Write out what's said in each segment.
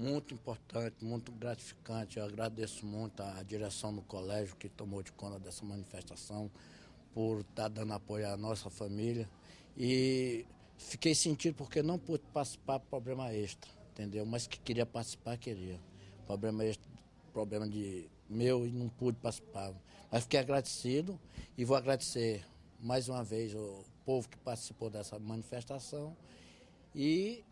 muito importante, muito gratificante. Eu agradeço muito à direção do colégio que tomou de conta dessa manifestação, por estar tá dando apoio à nossa família. E fiquei sentido porque não pude participar do problema extra, entendeu? Mas que queria participar, queria. Problema extra, problema de meu e não pude participar. Mas fiquei agradecido e vou agradecer mais uma vez o povo que participou dessa manifestação. E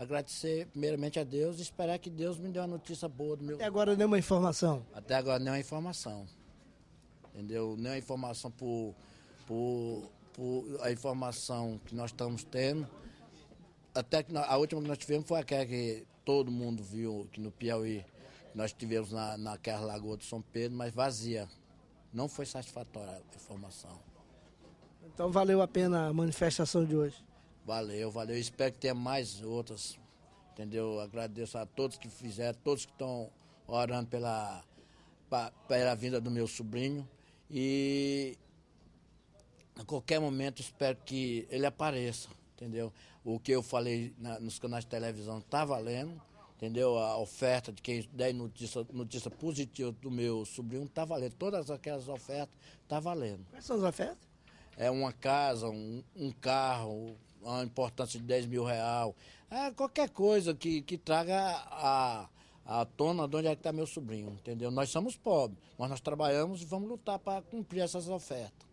agradecer primeiramente a Deus e esperar que Deus me dê uma notícia boa do meu. Até agora nenhuma é informação. Até agora nenhuma é informação. Entendeu? Nenhuma é informação por, por, por a informação que nós estamos tendo. Até que a última que nós tivemos foi aquela que todo mundo viu que no Piauí nós tivemos na, naquela lagoa do São Pedro, mas vazia. Não foi satisfatória a informação. Então valeu a pena a manifestação de hoje. Valeu, valeu. Espero que tenha mais outras. Entendeu? Agradeço a todos que fizeram, todos que estão orando pela, pela vinda do meu sobrinho. E a qualquer momento espero que ele apareça. Entendeu? O que eu falei na, nos canais de televisão está valendo entendeu? A oferta de quem der notícia, notícia positiva do meu sobrinho está valendo. Todas aquelas ofertas está valendo. Quais são as ofertas? É uma casa, um, um carro, uma importância de 10 mil reais. É, qualquer coisa que, que traga a, a tona de onde é que está meu sobrinho, entendeu? Nós somos pobres, mas nós trabalhamos e vamos lutar para cumprir essas ofertas.